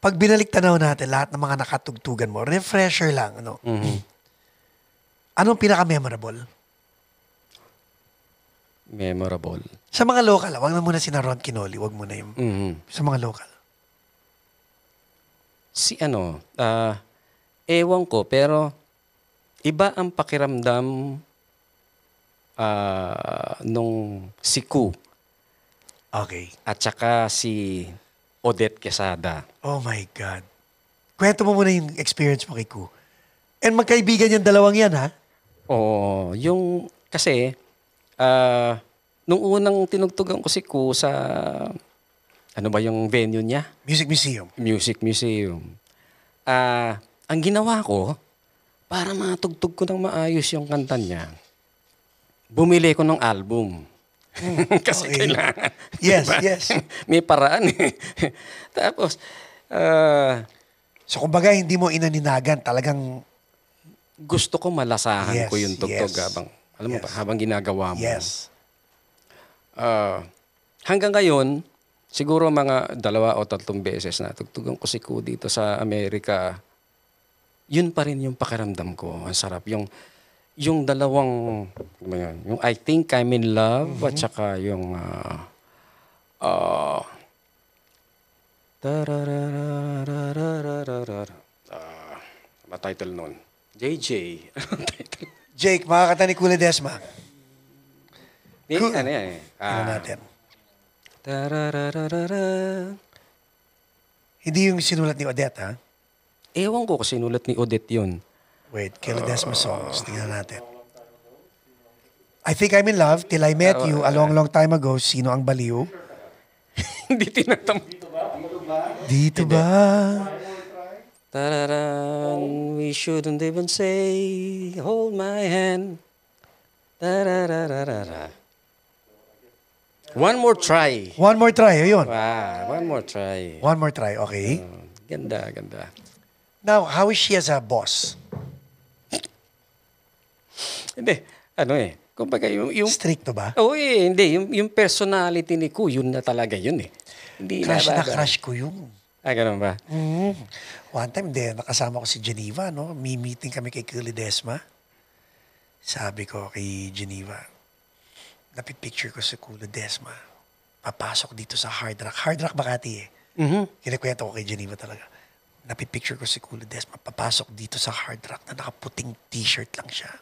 Pag binalik tanaw natin lahat ng mga nakatugtugan mo, refresher lang, ano? Mm-hmm. Anong pinaka-memorable? Memorable. Sa mga local, ah, wag na muna si Ron Kinoli, wag muna yung mm-hmm. sa mga local. Si ano, uh, ewan ko, pero iba ang pakiramdam uh, nung si Ku Okay. at saka si Odette Quesada. Oh my God. Kwento mo muna yung experience mo kay Ku. And magkaibigan yung dalawang yan, ha? Oo. Yung, kasi, ah, nung unang tinugtugan ko si Ku sa, ano ba yung venue niya? Music Museum. Music Museum. Ah, ang ginawa ko, para matugtog ko ng maayos yung kanta niya, bumili ko ng album. Hmm. Kasi okay. kailangan. Yes, diba? yes. May paraan eh. Tapos, uh, So kumbaga hindi mo inaninagan, talagang gusto ko malasahan yes, ko yung tugtog yes, habang alam yes. mo ba, habang ginagawa mo. Yes. Uh, hanggang ngayon, siguro mga dalawa o tatlong beses na tugtugan ko si Ku dito sa Amerika. Yun pa rin yung pakiramdam ko. Ang sarap yung yung dalawang, ano yung I Think I'm in Love mm-hmm. at saka yung uh, uh, uh, ba title nun? JJ. Jake, makakata ni Kula Desma. Di, cool. ano yan eh. Ah. Ano natin? Hindi yung sinulat ni Odette, ha? Ewan ko kasi sinulat ni Odette yun. Wait, Kelly Desma uh, songs. Tingnan natin. I Think I'm in Love, Till I Met You, a long, long time ago, Sino ang Baliw? Hindi tinatam. Dito ba? Tararan, we shouldn't even say, hold my hand. Tarararara. One more try. One more try, ayun. Wow, one more try. One more try, okay? Oh, ganda, ganda. Now, how is she as a boss? Hindi, ano eh. Kumbaga yung... yung Strict ba? Oo eh, hindi. Yung, yung personality ni yun na talaga yun eh. Hindi crush na, na crush ko yun. Ah, ganun ba? Mm. One time, hindi, nakasama ko si Geneva, no? May meeting kami kay Curly Desma. Sabi ko kay Geneva, napipicture ko si Curly Desma. Papasok dito sa Hard Rock. Hard Rock Makati eh. Mm-hmm. Kinakwento ko kay Geneva talaga napipicture ko si Kulo Desma, papasok dito sa hard rock na nakaputing t-shirt lang siya.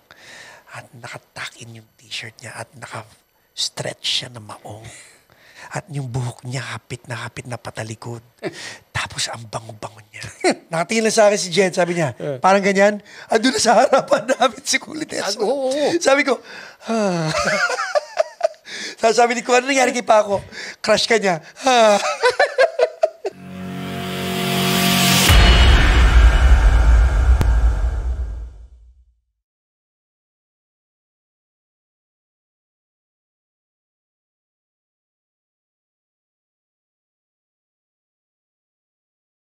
At nakatakin yung t-shirt niya at naka-stretch siya na maong. At yung buhok niya hapit na hapit na patalikod. Tapos ang bango-bango niya. Nakatingin lang sa akin si Jen, sabi niya, eh. parang ganyan, ando na sa harapan namin si Kulites. Oo, Sabi ko, ah. sabi ni ko, ano nangyari kay Paco? Crush ka niya. Ah.